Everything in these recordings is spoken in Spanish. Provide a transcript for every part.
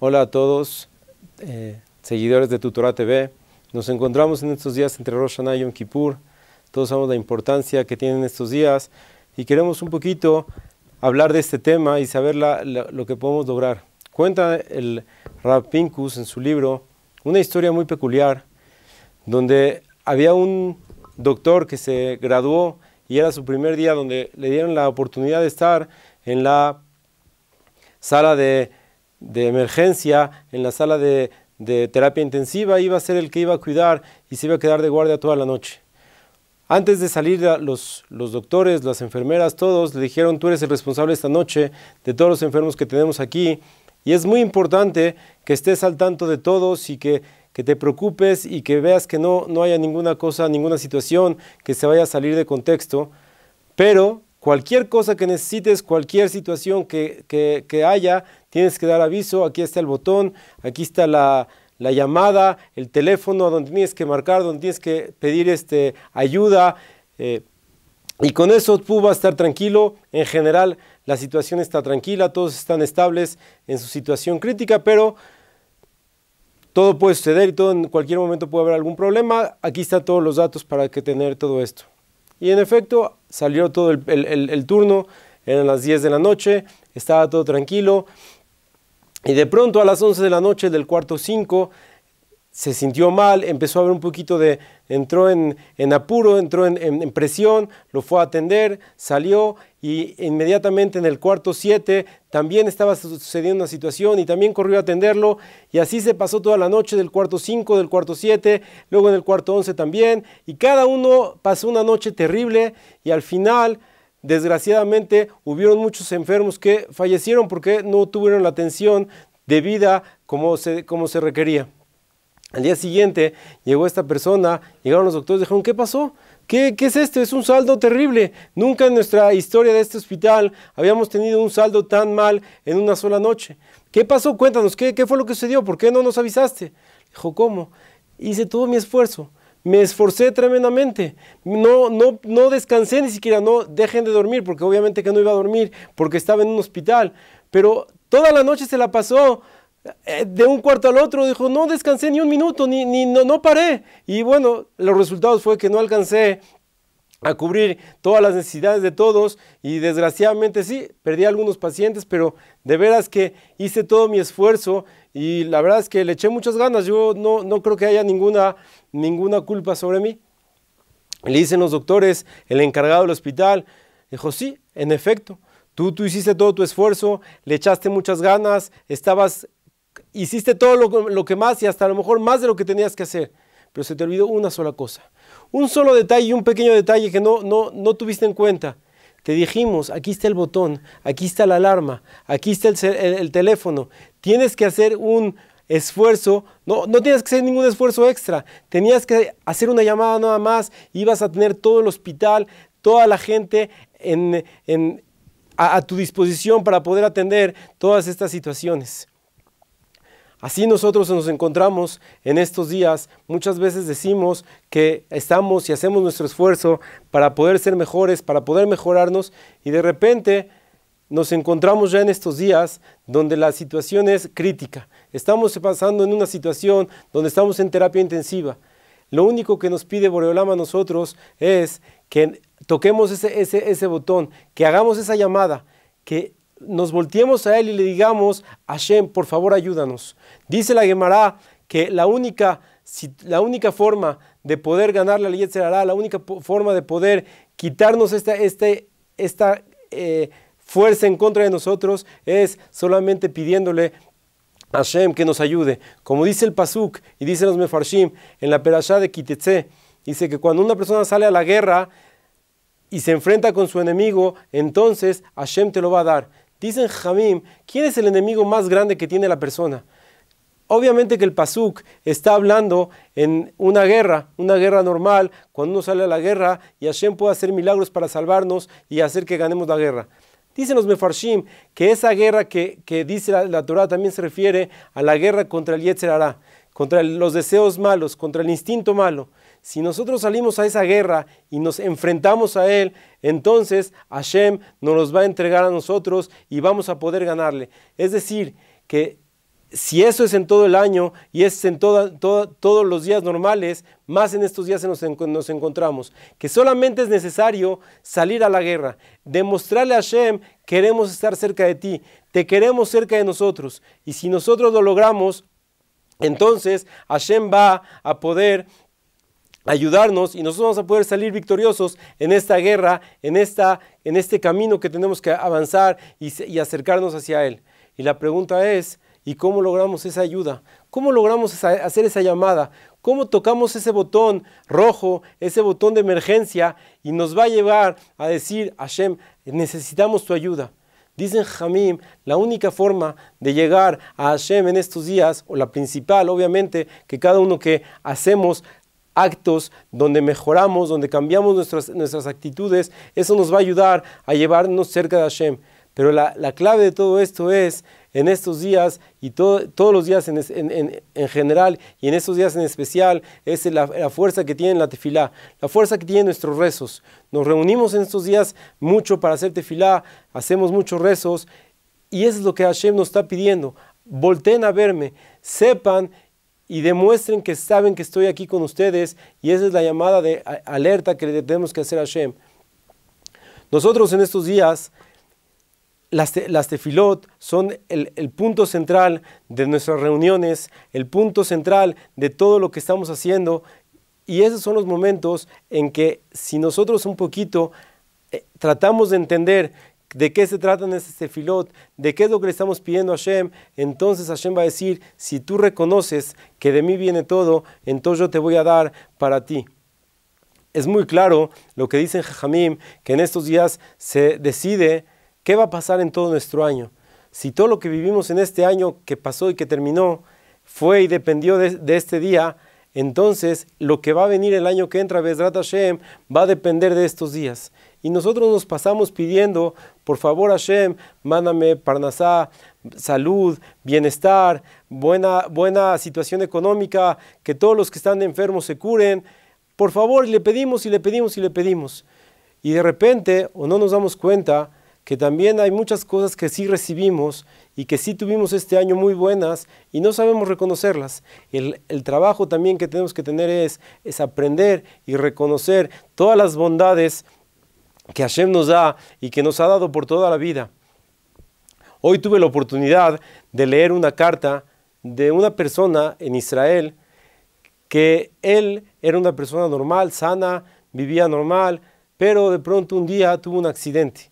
Hola a todos, eh, seguidores de Tutora TV. Nos encontramos en estos días entre Rosh Hashanah y Yom Kippur. Todos sabemos la importancia que tienen estos días y queremos un poquito hablar de este tema y saber lo que podemos lograr. Cuenta el Rab Pincus en su libro una historia muy peculiar donde había un doctor que se graduó y era su primer día donde le dieron la oportunidad de estar en la sala de de emergencia en la sala de, terapia intensiva iba a ser el que iba a cuidar y se iba a quedar de guardia toda la noche. Antes de salir, los, doctores, las enfermeras, todos le dijeron, tú eres el responsable esta noche de todos los enfermos que tenemos aquí. Y es muy importante que estés al tanto de todos y que, que te preocupes y que veas que no, no haya ninguna cosa, ninguna situación que se vaya a salir de contexto. Pero Cualquier cosa que necesites, cualquier situación que, haya, tienes que dar aviso. Aquí está el botón, aquí está la, llamada, el teléfono donde tienes que marcar, donde tienes que pedir este, ayuda. Eh, y con eso tú vas a estar tranquilo. En general, la situación está tranquila, todos están estables en su situación crítica, pero todo puede suceder y en cualquier momento puede haber algún problema. Aquí están todos los datos para que tener todo esto. Y en efecto, salió todo el, turno, eran las 10 de la noche, estaba todo tranquilo. Y de pronto a las 11 de la noche del cuarto 5 se sintió mal, empezó a haber un poquito de, entró en, apuro, entró en, en, presión, lo fue a atender, salió y inmediatamente en el cuarto 7 también estaba sucediendo una situación y también corrió a atenderlo y así se pasó toda la noche del cuarto 5, del cuarto 7, luego en el cuarto 11 también y cada uno pasó una noche terrible y al final... Desgraciadamente hubieron muchos enfermos que fallecieron porque no tuvieron la atención debida como como se requería. Al día siguiente llegó esta persona, llegaron los doctores, dijeron, ¿qué pasó? ¿Qué, es esto? Es un saldo terrible. Nunca en nuestra historia de este hospital habíamos tenido un saldo tan mal en una sola noche. ¿Qué pasó? Cuéntanos, ¿qué, qué fue lo que sucedió? ¿Por qué no nos avisaste? Dijo, ¿cómo? Hice todo mi esfuerzo. Me esforcé tremendamente. No, no, no descansé ni siquiera. No dejen de dormir, porque obviamente que no iba a dormir, porque estaba en un hospital. Pero toda la noche se la pasó eh, de un cuarto al otro, dijo, no descansé ni un minuto, ni, no, paré. Y bueno, los resultados fue que no alcancé a cubrir todas las necesidades de todos y desgraciadamente sí, perdí algunos pacientes, pero de veras que hice todo mi esfuerzo y la verdad es que le eché muchas ganas, yo no, no creo que haya ninguna, ninguna culpa sobre mí. Le dicen los doctores, el encargado del hospital, dijo, sí, en efecto, tú, tú hiciste todo tu esfuerzo, le echaste muchas ganas, estabas hiciste todo lo, que más y hasta a lo mejor más de lo que tenías que hacer, pero se te olvidó una sola cosa. Un solo detalle un pequeño detalle que no, no, no tuviste en cuenta. Te dijimos, aquí está el botón, aquí está la alarma, aquí está el, teléfono. Tienes que hacer un esfuerzo, no, no tienes que hacer ningún esfuerzo extra, tenías que hacer una llamada nada más, ibas a tener todo el hospital, toda la gente a tu disposición para poder atender todas estas situaciones. Así nosotros nos encontramos en estos días. Muchas veces decimos que estamos y hacemos nuestro esfuerzo para poder ser mejores, para poder mejorarnos y de repente nos encontramos ya en estos días donde la situación es crítica. Estamos pasando en una situación donde estamos en terapia intensiva. Lo único que nos pide Boreolama a nosotros es que toquemos ese, ese botón, que hagamos esa llamada, que nos volteemos a Él y le digamos, Hashem, por favor ayúdanos. Dice la Gemara que la única, la única forma de poder ganar la ley será la única forma de poder quitarnos esta, este, esta eh, fuerza en contra de nosotros es solamente pidiéndole a Hashem que nos ayude. Como dice el Pasuk y dice los Mefarshim en la Perashá de Kitetse, dice que cuando una persona sale a la guerra, y se enfrenta con su enemigo, entonces Hashem te lo va a dar. Dicen Jamim, ¿quién es el enemigo más grande que tiene la persona? Obviamente que el Pasuk está hablando en una guerra, una guerra normal, cuando uno sale a la guerra y Hashem puede hacer milagros para salvarnos y hacer que ganemos la guerra. Dicen los Mefarshim que esa guerra que, dice la, Torah también se refiere a la guerra contra el Yetzer contra los deseos malos, contra el instinto malo. Si nosotros salimos a esa guerra y nos enfrentamos a Él, entonces Hashem nos los va a entregar a nosotros y vamos a poder ganarle. Es decir, que si eso es en todo el año y es en todos los días normales, más en estos días nos, nos encontramos, que solamente es necesario salir a la guerra, demostrarle a Hashem, queremos estar cerca de ti, te queremos cerca de nosotros, y si nosotros lo logramos, entonces Hashem va a poder ayudarnos y nosotros vamos a poder salir victoriosos en esta guerra, en, esta, en este camino que tenemos que avanzar y, acercarnos hacia Él. Y la pregunta es, ¿y cómo logramos esa ayuda? ¿Cómo logramos hacer esa llamada? ¿Cómo tocamos ese botón rojo, ese botón de emergencia y nos va a llevar a decir, Hashem, necesitamos tu ayuda? Dicen Hamim, la única forma de llegar a Hashem en estos días, o la principal, obviamente, que cada uno que hacemos actos, donde mejoramos, donde cambiamos nuestras, nuestras actitudes, eso nos va a ayudar a llevarnos cerca de Hashem. Pero la, clave de todo esto es en estos días y todos los días en, general y en estos días en especial es la, fuerza que tiene la tefilá, la fuerza que tiene nuestros rezos. Nos reunimos en estos días mucho para hacer tefilá, hacemos muchos rezos y eso es lo que Hashem nos está pidiendo. Volteen a verme, sepan y demuestren que saben que estoy aquí con ustedes y esa es la llamada de alerta que le tenemos que hacer a Shem. Nosotros en estos días, las, las tefilot son el, punto central de nuestras reuniones, el punto central de todo lo que estamos haciendo y esos son los momentos en que si nosotros un poquito eh, tratamos de entender de qué se trata en este filot? de qué es lo que le estamos pidiendo a Hashem, entonces Hashem va a decir, si tú reconoces que de mí viene todo, entonces yo te voy a dar para ti. Es muy claro lo que dicen Jajamim, que en estos días se decide qué va a pasar en todo nuestro año. Si todo lo que vivimos en este año que pasó y que terminó fue y dependió de, este día, entonces lo que va a venir el año que entra, Bezrat Hashem, va a depender de estos días. Y nosotros nos pasamos pidiendo, por favor Hashem, mándame Parnasá, salud, bienestar, buena, buena situación económica, que todos los que están enfermos se curen. Por favor, le pedimos y le pedimos y le pedimos. Y de repente, o no nos damos cuenta, que también hay muchas cosas que sí recibimos y que sí tuvimos este año muy buenas y no sabemos reconocerlas. El, el, trabajo también que tenemos que tener es, es aprender y reconocer todas las bondades que Hashem nos da y que nos ha dado por toda la vida. Hoy tuve la oportunidad de leer una carta de una persona en Israel que él era una persona normal, sana, vivía normal, pero de pronto un día tuvo un accidente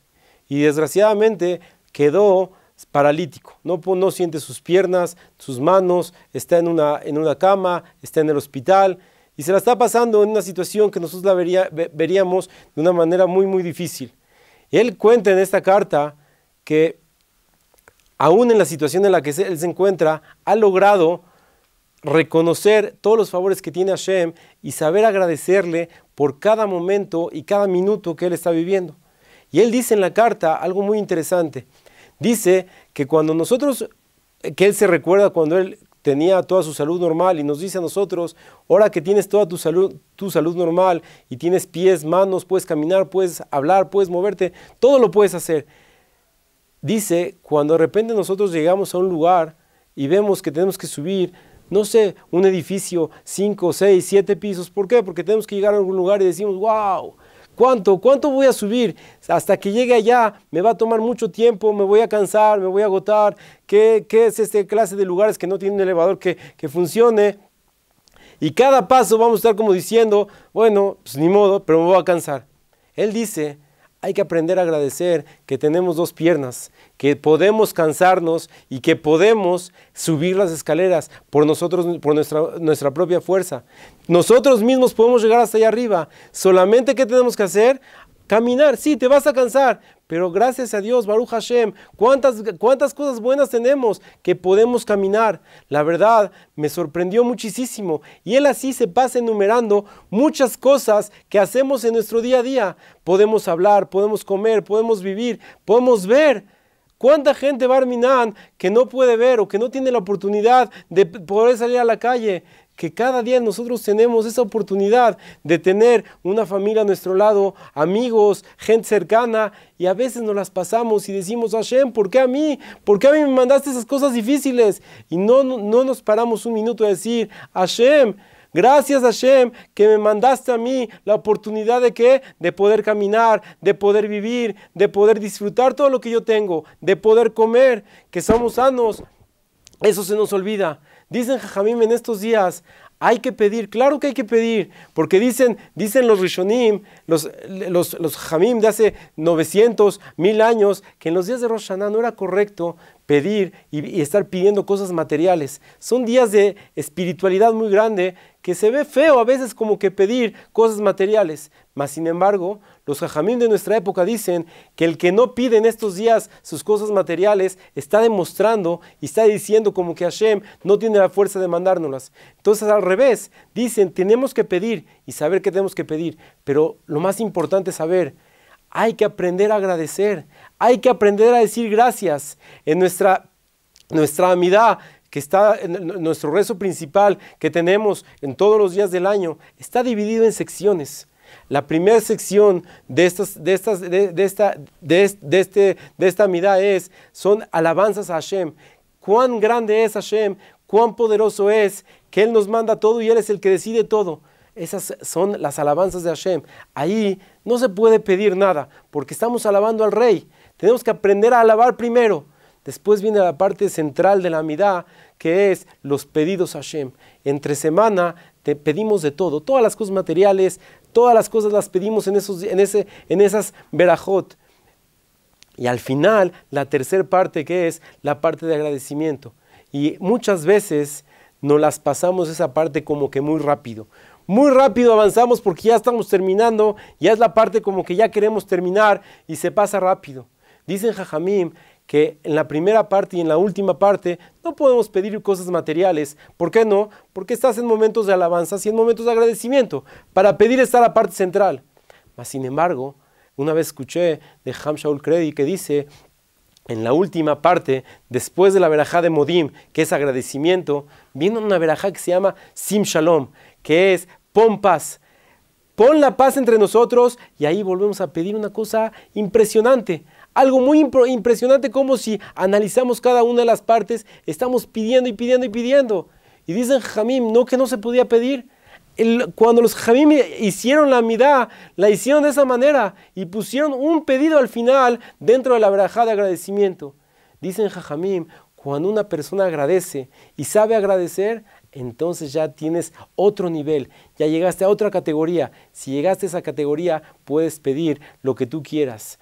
y desgraciadamente quedó paralítico, no, no siente sus piernas, sus manos, está en en una cama, está en el hospital y se la está pasando en una situación que nosotros la veríamos de una manera muy, muy difícil. Él cuenta en esta carta que aún en la situación en la que él se encuentra, ha logrado reconocer todos los favores que tiene Hashem y saber agradecerle por cada momento y cada minuto que él está viviendo. Y él dice en la carta algo muy interesante. Dice que cuando nosotros, que él se recuerda cuando él tenía toda su salud normal y nos dice a nosotros, ahora que tienes toda tu salud, tu salud normal y tienes pies, manos, puedes caminar, puedes hablar, puedes moverte, todo lo puedes hacer. Dice, cuando de repente nosotros llegamos a un lugar y vemos que tenemos que subir, no sé, un edificio, cinco, seis, siete pisos, ¿por qué? Porque tenemos que llegar a algún lugar y decimos, wow, ¿Cuánto? ¿Cuánto voy a subir? Hasta que llegue allá, me va a tomar mucho tiempo, me voy a cansar, me voy a agotar. ¿Qué, qué es esta clase de lugares que no tienen un elevador que, que funcione? Y cada paso vamos a estar como diciendo, bueno, pues ni modo, pero me voy a cansar. Él dice, hay que aprender a agradecer que tenemos dos piernas, que podemos cansarnos y que podemos subir las escaleras por nosotros, por nuestra, nuestra propia fuerza. Nosotros mismos podemos llegar hasta allá arriba. Solamente, ¿qué tenemos que hacer? Caminar, sí, te vas a cansar, pero gracias a Dios, Baruch Hashem, ¿cuántas, cuántas cosas buenas tenemos que podemos caminar. La verdad, me sorprendió muchísimo. Y él así se pasa enumerando muchas cosas que hacemos en nuestro día a día. Podemos hablar, podemos comer, podemos vivir, podemos ver. ¿Cuánta gente va a que no puede ver o que no tiene la oportunidad de poder salir a la calle? que cada día nosotros tenemos esa oportunidad de tener una familia a nuestro lado, amigos, gente cercana, y a veces nos las pasamos y decimos, Hashem, ¿por qué a mí? ¿Por qué a mí me mandaste esas cosas difíciles? Y no, no, nos paramos un minuto a decir, Hashem, Gracias Hashem que me mandaste a mí la oportunidad de que de poder caminar, de poder vivir, de poder disfrutar todo lo que yo tengo, de poder comer, que somos sanos. Eso se nos olvida. Dicen Jajamim en estos días, hay que pedir, claro que hay que pedir, porque dicen, dicen los Rishonim, los, los, Jamim de hace 900, 1000 años, que en los días de Rosh Hashanah no era correcto pedir y estar pidiendo cosas materiales. Son días de espiritualidad muy grande que se ve feo a veces como que pedir cosas materiales. Mas sin embargo, los jajamín de nuestra época dicen que el que no pide en estos días sus cosas materiales está demostrando y está diciendo como que Hashem no tiene la fuerza de mandárnoslas. Entonces al revés, dicen tenemos que pedir y saber qué tenemos que pedir. Pero lo más importante es saber, hay que aprender a agradecer, hay que aprender a decir gracias. En nuestra nuestra amidad, que está en nuestro rezo principal que tenemos en todos los días del año, está dividido en secciones. La primera sección de, estas, de, estas, de, de esta, de, este, esta es, son alabanzas a Hashem. Cuán grande es Hashem, cuán poderoso es, que Él nos manda todo y Él es el que decide todo. Esas son las alabanzas de Hashem. Ahí no se puede pedir nada, porque estamos alabando al Rey. Tenemos que aprender a alabar primero. Después viene la parte central de la mitad, que es los pedidos a Hashem. Entre semana te pedimos de todo, todas las cosas materiales, todas las cosas las pedimos en, esos, en, ese, en esas verajot. Y al final, la tercera parte que es la parte de agradecimiento. Y muchas veces nos las pasamos esa parte como que muy rápido. Muy rápido avanzamos porque ya estamos terminando, ya es la parte como que ya queremos terminar y se pasa rápido. Dicen Jajamim, que en la primera parte y en la última parte no podemos pedir cosas materiales. ¿Por qué no? Porque estás en momentos de alabanza y en momentos de agradecimiento. Para pedir está la parte central. Mas, sin embargo, una vez escuché de Ham Shaul Kredi que dice, en la última parte, después de la verajá de Modim, que es agradecimiento, viene una verajá que se llama Sim Shalom, que es pon paz. Pon la paz entre nosotros y ahí volvemos a pedir una cosa impresionante. Algo muy impresionante como si analizamos cada una de las partes, estamos pidiendo y pidiendo y pidiendo. Y dicen Jamim, no que no se podía pedir. cuando los Jamim hicieron la midá, la hicieron de esa manera y pusieron un pedido al final dentro de la barajada de agradecimiento. Dicen Jamim, cuando una persona agradece y sabe agradecer, entonces ya tienes otro nivel, ya llegaste a otra categoría. Si llegaste a esa categoría, puedes pedir lo que tú quieras.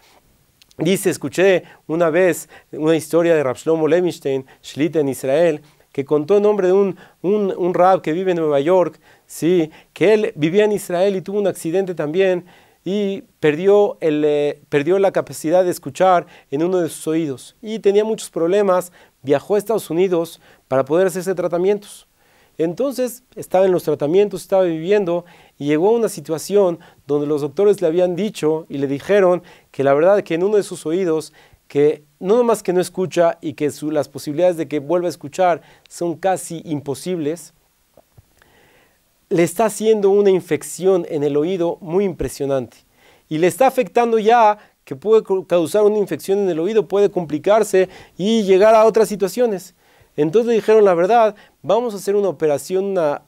Dice, escuché una vez una historia de Rapslomo Shlomo Levinstein, Shlita en Israel, que contó el nombre de un, un, que vive en Nueva York, ¿sí? que él vivía en Israel y tuvo un accidente también y perdió, eh, perdió la capacidad de escuchar en uno de sus oídos. Y tenía muchos problemas, viajó a Estados Unidos para poder hacerse tratamientos. Entonces estaba en los tratamientos, estaba viviendo y llegó a una situación donde los doctores le habían dicho y le dijeron que la verdad que en uno de sus oídos que no nomás que no escucha y que las posibilidades de que vuelva a escuchar son casi imposibles, le está haciendo una infección en el oído muy impresionante y le está afectando ya que puede causar una infección en el oído, puede complicarse y llegar a otras situaciones. Entonces le dijeron la verdad, vamos a hacer una operación, una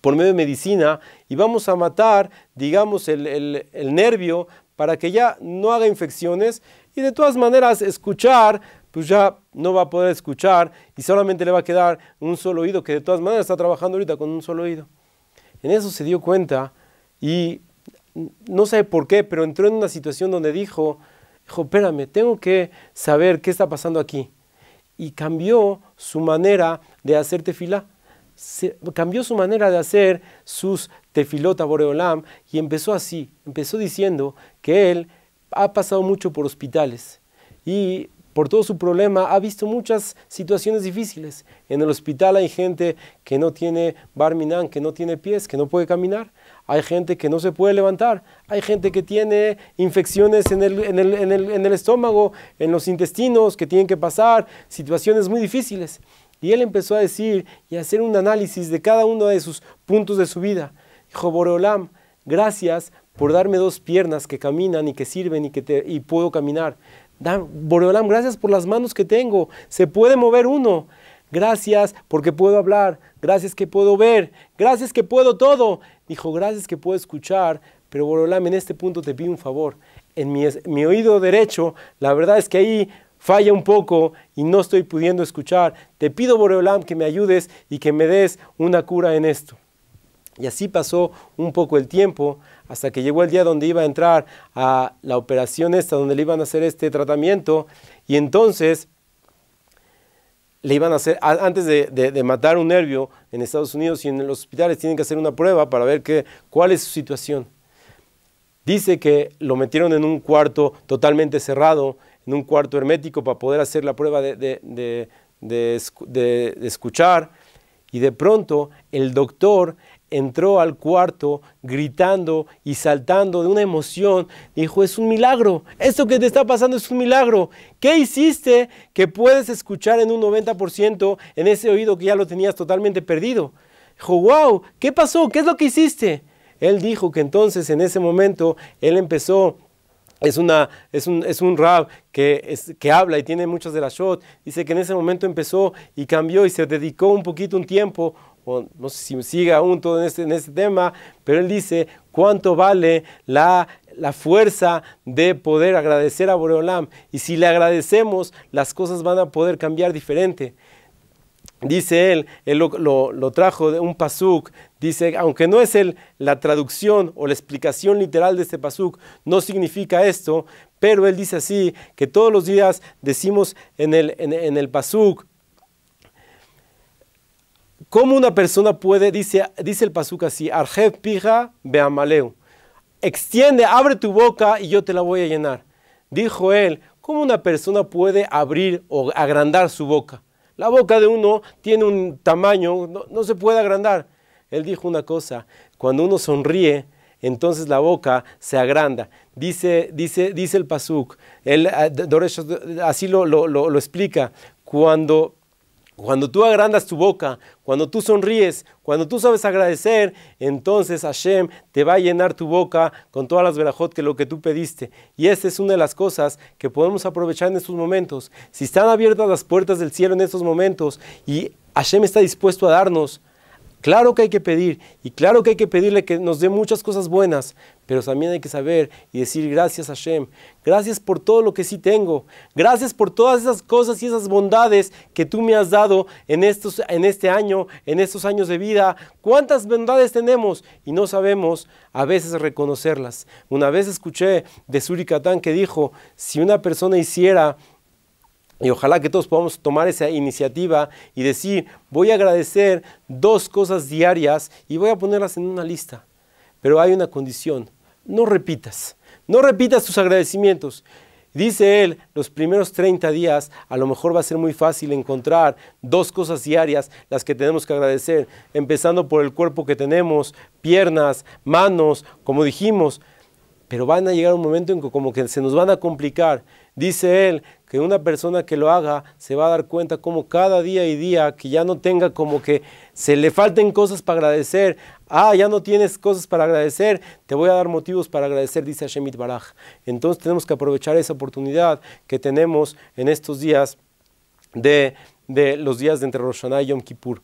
por medio de medicina y vamos a matar, digamos, el, nervio para que ya no haga infecciones y de todas maneras escuchar, pues ya no va a poder escuchar y solamente le va a quedar un solo oído, que de todas maneras está trabajando ahorita con un solo oído. En eso se dio cuenta y no sé por qué, pero entró en una situación donde dijo, dijo, espérame, tengo que saber qué está pasando aquí. Y cambió su manera de hacerte fila cambió su manera de hacer sus tefilota Boreolam y empezó así, empezó diciendo que él ha pasado mucho por hospitales y por todo su problema ha visto muchas situaciones difíciles. En el hospital hay gente que no tiene barminan, que no tiene pies, que no puede caminar. Hay gente que no se puede levantar. Hay gente que tiene infecciones en el, en el estómago, en los intestinos, que tienen que pasar situaciones muy difíciles. Y él empezó a decir y a hacer un análisis de cada uno de sus puntos de su vida. Dijo, Borolam, gracias por darme dos piernas que caminan y que sirven y que y puedo caminar. Borolam, gracias por las manos que tengo. Se puede mover uno. Gracias porque puedo hablar. Gracias que puedo ver. Gracias que puedo todo. Dijo, gracias que puedo escuchar. Pero Borolam, en este punto te pido un favor. En mi, mi oído derecho, la verdad es que ahí falla un poco y no estoy pudiendo escuchar, te pido Boreolam que me ayudes y que me des una cura en esto. Y así pasó un poco el tiempo hasta que llegó el día donde iba a entrar a la operación esta, donde le iban a hacer este tratamiento. Y entonces le iban a hacer, antes de, de, matar un nervio en Estados Unidos y en los hospitales tienen que hacer una prueba para ver cuál es su situación. Dice que lo metieron en un cuarto totalmente cerrado, en un cuarto hermético para poder hacer la prueba de, escuchar. Y de pronto el doctor entró al cuarto gritando y saltando de una emoción. Dijo, es un milagro, esto que te está pasando es un milagro. ¿Qué hiciste que puedes escuchar en un 90% en ese oído que ya lo tenías totalmente perdido? Dijo, wow, ¿qué pasó? ¿Qué es lo que hiciste? Él dijo que entonces en ese momento él empezó es, un, es rab que, habla y tiene muchas de las shot. Dice que en ese momento empezó y cambió y se dedicó un poquito, un tiempo, no sé si sigue aún todo este, en este, tema, pero él dice cuánto vale la, la fuerza de poder agradecer a Boreolam. Y si le agradecemos, las cosas van a poder cambiar diferente dice él, él lo, trajo de un pasuk, dice, aunque no es el, la traducción o la explicación literal de este pasuk, no significa esto, pero él dice así, que todos los días decimos en el, en, pasuk, ¿cómo una persona puede, dice, dice el pasuk así, Arjeb pija beamaleu, extiende, abre tu boca y yo te la voy a llenar? Dijo él, ¿cómo una persona puede abrir o agrandar su boca? La boca de uno tiene un tamaño, no, se puede agrandar. Él dijo una cosa, cuando uno sonríe, entonces la boca se agranda. Dice, dice, dice el Pasuk, él, eh, así lo, lo, lo explica, cuando cuando tú agrandas tu boca, cuando tú sonríes, cuando tú sabes agradecer, entonces Hashem te va a llenar tu boca con todas las verajot que lo que tú pediste. Y esta es una de las cosas que podemos aprovechar en estos momentos. Si están abiertas las puertas del cielo en estos momentos y Hashem está dispuesto a darnos, Claro que hay que pedir y claro que hay que pedirle que nos dé muchas cosas buenas, pero también hay que saber y decir gracias a Hashem, gracias por todo lo que sí tengo, gracias por todas esas cosas y esas bondades que tú me has dado en, estos, en este año, en estos años de vida. ¿Cuántas bondades tenemos? Y no sabemos a veces reconocerlas. Una vez escuché de Suri que dijo, si una persona hiciera y ojalá que todos podamos tomar esa iniciativa y decir, voy a agradecer dos cosas diarias y voy a ponerlas en una lista. Pero hay una condición, no repitas, no repitas tus agradecimientos. Dice él, los primeros 30 días a lo mejor va a ser muy fácil encontrar dos cosas diarias las que tenemos que agradecer, empezando por el cuerpo que tenemos, piernas, manos, como dijimos, pero van a llegar un momento en que como que se nos van a complicar. Dice él, que una persona que lo haga se va a dar cuenta como cada día y día que ya no tenga como que se le falten cosas para agradecer. Ah, ya no tienes cosas para agradecer, te voy a dar motivos para agradecer, dice Hashem Baraj. Entonces tenemos que aprovechar esa oportunidad que tenemos en estos días de, los días de entre Rosh y Yom Kippur.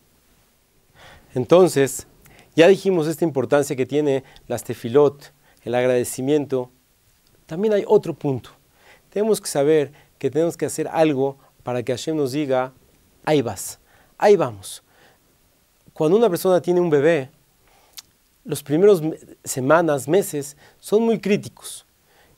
Entonces, ya dijimos esta importancia que tiene las tefilot, el agradecimiento. También hay otro punto. Tenemos que saber que tenemos que hacer algo para que Hashem nos diga, ahí vas, ahí vamos. Cuando una persona tiene un bebé, los primeros semanas, meses, son muy críticos.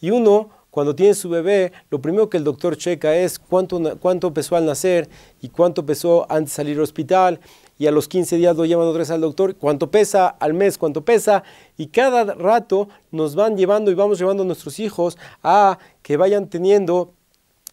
Y uno, cuando tiene su bebé, lo primero que el doctor checa es cuánto, cuánto pesó al nacer y cuánto pesó antes de salir al hospital. Y a los 15 días lo llevan otra vez al doctor, cuánto pesa al mes, cuánto pesa. Y cada rato nos van llevando y vamos llevando a nuestros hijos a que vayan teniendo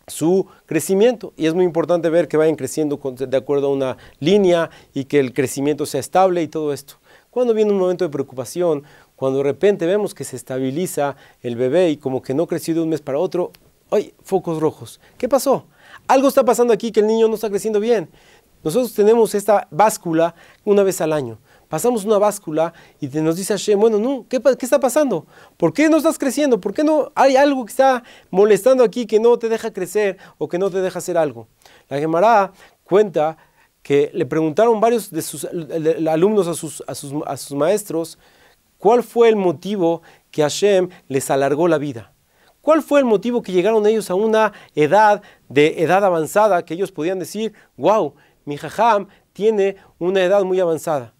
su crecimiento y es muy importante ver que vayan creciendo de acuerdo a una línea y que el crecimiento sea estable y todo esto. Cuando viene un momento de preocupación, cuando de repente vemos que se estabiliza el bebé y como que no creció de un mes para otro, ¡ay! Focos rojos. ¿Qué pasó? Algo está pasando aquí que el niño no está creciendo bien. Nosotros tenemos esta báscula una vez al año. Pasamos una báscula y nos dice Hashem, bueno, no, ¿qué, está pasando? ¿Por qué no estás creciendo? ¿Por qué no hay algo que está molestando aquí que no te deja crecer o que no te deja hacer algo? La Gemara cuenta que le preguntaron varios de sus alumnos a sus, a sus maestros cuál fue el motivo que Hashem les alargó la vida. ¿Cuál fue el motivo que llegaron ellos a una edad de edad avanzada que ellos podían decir, wow, mi jajam tiene una edad muy avanzada.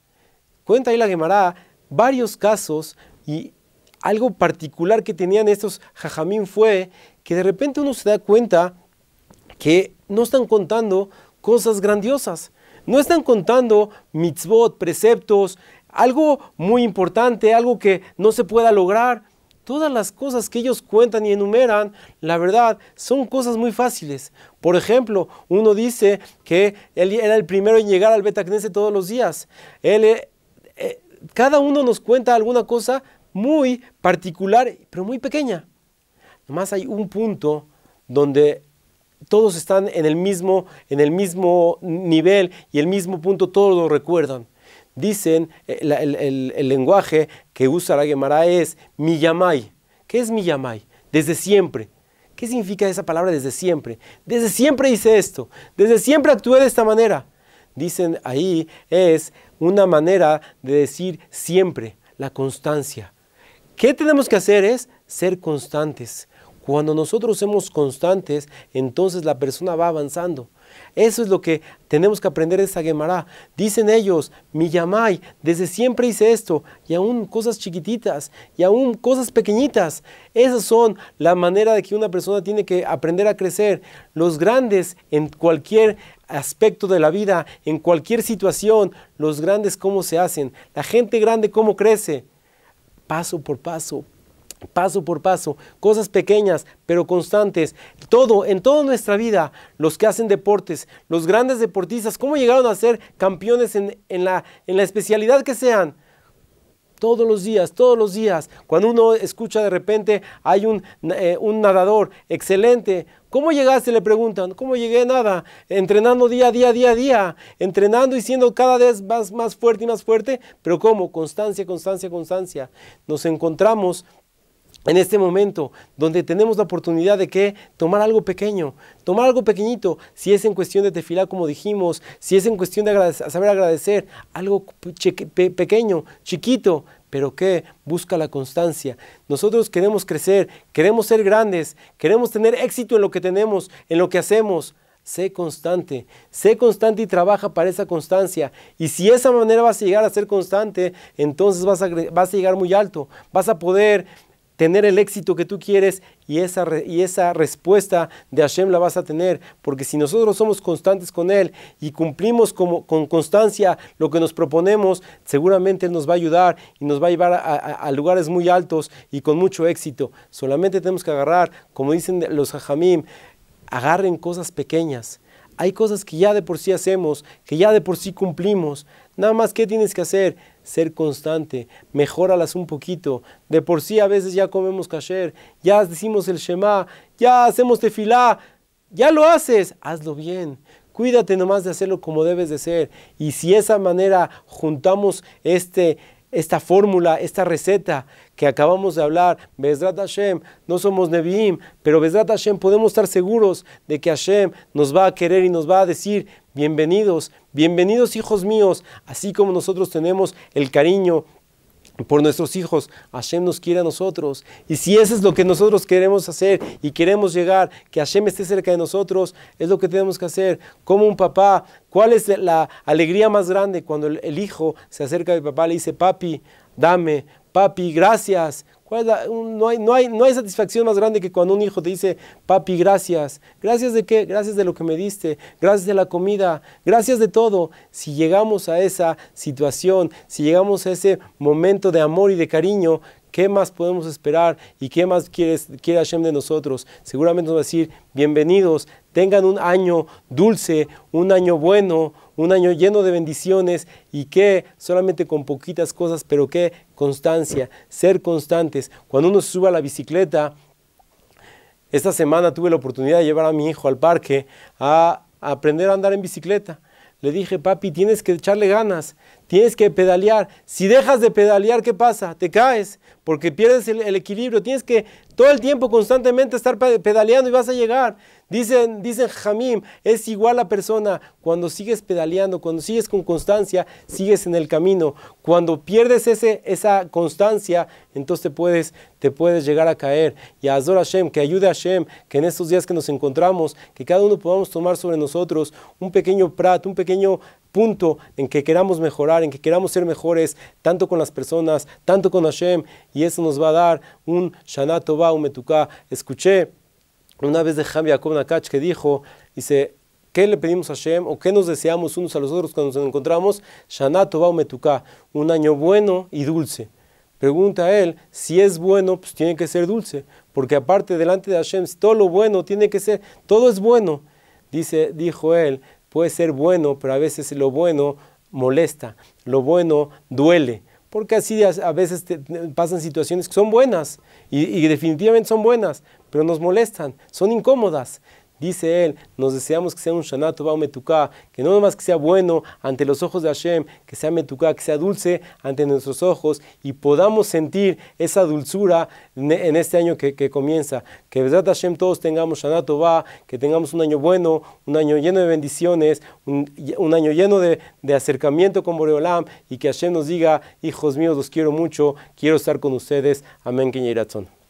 Cuenta ahí la Gemara varios casos y algo particular que tenían estos jajamín fue que de repente uno se da cuenta que no están contando cosas grandiosas. No están contando mitzvot, preceptos, algo muy importante, algo que no se pueda lograr todas las cosas que ellos cuentan y enumeran, la verdad, son cosas muy fáciles. Por ejemplo, uno dice que él era el primero en llegar al Betacnese todos los días. Él, eh, eh, cada uno nos cuenta alguna cosa muy particular, pero muy pequeña. Nomás hay un punto donde todos están en el mismo, en el mismo nivel y el mismo punto, todos lo recuerdan. Dicen, eh, el, lenguaje que usa la Gemara es miyamai. ¿Qué es miyamai? Desde siempre. ¿Qué significa esa palabra desde siempre? Desde siempre hice esto. Desde siempre actué de esta manera. Dicen ahí es una manera de decir siempre, la constancia. ¿Qué tenemos que hacer? Es ser constantes. Cuando nosotros somos constantes, entonces la persona va avanzando. Eso es lo que tenemos que aprender de esa guemará. Dicen ellos, mi Yamai, desde siempre hice esto, y aún cosas chiquititas, y aún cosas pequeñitas. Esas son la manera de que una persona tiene que aprender a crecer. Los grandes en cualquier aspecto de la vida, en cualquier situación, los grandes cómo se hacen, la gente grande cómo crece. Paso por paso, paso por paso, cosas pequeñas pero constantes, todo, en toda nuestra vida, los que hacen deportes, los grandes deportistas, cómo llegaron a ser campeones en, la, especialidad que sean. Todos los días, todos los días, cuando uno escucha de repente hay eh, un, nadador excelente, ¿Cómo llegaste? Le preguntan. ¿Cómo llegué? Nada. Entrenando día a día, día a día. Entrenando y siendo cada vez más, más fuerte y más fuerte. Pero ¿cómo? Constancia, constancia, constancia. Nos encontramos en este momento, donde tenemos la oportunidad de que tomar algo pequeño, tomar algo pequeñito, si es en cuestión de tefilar como dijimos, si es en cuestión de saber agradecer, algo pequeño, chiquito, pero que busca la constancia. Nosotros queremos crecer, queremos ser grandes, queremos tener éxito en lo que tenemos, en lo que hacemos. Sé constante, sé constante y trabaja para esa constancia. Y si de esa manera vas a llegar a ser constante, entonces vas a llegar muy alto, vas a poder tener el éxito que tú quieres y esa, y esa respuesta de Hashem la vas a tener. Porque si nosotros somos constantes con Él y cumplimos como, con constancia lo que nos proponemos, seguramente Él nos va a ayudar y nos va a llevar a, lugares muy altos y con mucho éxito. Solamente tenemos que agarrar, como dicen los hajamim, agarren cosas pequeñas. Hay cosas que ya de por sí hacemos, que ya de por sí cumplimos. Nada más, ¿qué tienes que hacer? Ser constante, mejóralas un poquito. De por sí a veces ya comemos kasher, ya decimos el Shema, ya hacemos tefilá, ya lo haces, hazlo bien. Cuídate nomás de hacerlo como debes de ser. Y si esa manera juntamos este, esta fórmula, esta receta que acabamos de hablar, Bezrat Hashem, no somos Nevi'im, pero Bezrat Hashem podemos estar seguros de que Hashem nos va a querer y nos va a decir, bienvenidos, bienvenidos hijos míos, así como nosotros tenemos el cariño por nuestros hijos. Hashem nos quiere a nosotros. Y si eso es lo que nosotros queremos hacer y queremos llegar, que Hashem esté cerca de nosotros, es lo que tenemos que hacer. Como un papá, ¿cuál es la alegría más grande cuando el, hijo se acerca al papá y le dice, papi, dame, papi, gracias. No hay, no, hay, satisfacción más grande que cuando un hijo te dice, papi, gracias. ¿Gracias de qué? Gracias de lo que me diste, gracias de la comida, gracias de todo. Si llegamos a esa situación, si llegamos a ese momento de amor y de cariño, ¿qué más podemos esperar y qué más quiere, quiere Hashem de nosotros? Seguramente nos va a decir, bienvenidos, tengan un año dulce, un año bueno, un año lleno de bendiciones y que solamente con poquitas cosas, pero qué constancia, ser constantes. Cuando uno suba a la bicicleta, esta semana tuve la oportunidad de llevar a mi hijo al parque a aprender a andar en bicicleta. Le dije, papi, tienes que echarle ganas, Tienes que pedalear. Si dejas de pedalear, ¿qué pasa? Te caes porque pierdes el, equilibrio. Tienes que todo el tiempo constantemente estar pedaleando y vas a llegar. Dicen, dicen Jamim, es igual la persona. Cuando sigues pedaleando, cuando sigues con constancia, sigues en el camino. Cuando pierdes ese, esa constancia, entonces te puedes, te puedes llegar a caer. Y a Azor Hashem, que ayude a Shem que en estos días que nos encontramos, que cada uno podamos tomar sobre nosotros un pequeño prato, un pequeño punto en que queramos mejorar, en que queramos ser mejores, tanto con las personas, tanto con Hashem, y eso nos va a dar un Shana Tová umetukah. Escuché una vez de Ham Yacob Nakach que dijo, dice, ¿Qué le pedimos a Hashem o qué nos deseamos unos a los otros cuando nos encontramos? Shana Tova Metuká, un año bueno y dulce. Pregunta a él, si es bueno, pues tiene que ser dulce, porque aparte delante de Hashem, todo lo bueno tiene que ser, todo es bueno. Dice, dijo él, puede ser bueno, pero a veces lo bueno molesta, lo bueno duele, porque así a, veces pasan situaciones que son buenas y, y definitivamente son buenas, pero nos molestan, son incómodas. Dice él, nos deseamos que sea un Shana Tova o Metuká, que no nomás que sea bueno ante los ojos de Hashem, que sea Metuká, que sea dulce ante nuestros ojos y podamos sentir esa dulzura en este año que, comienza. Que verdad Hashem todos tengamos Shana que tengamos un año bueno, un año lleno de bendiciones, un, año lleno de, acercamiento con Boreolam y que Hashem nos diga, hijos míos, los quiero mucho, quiero estar con ustedes. Amén, Keñeirazón.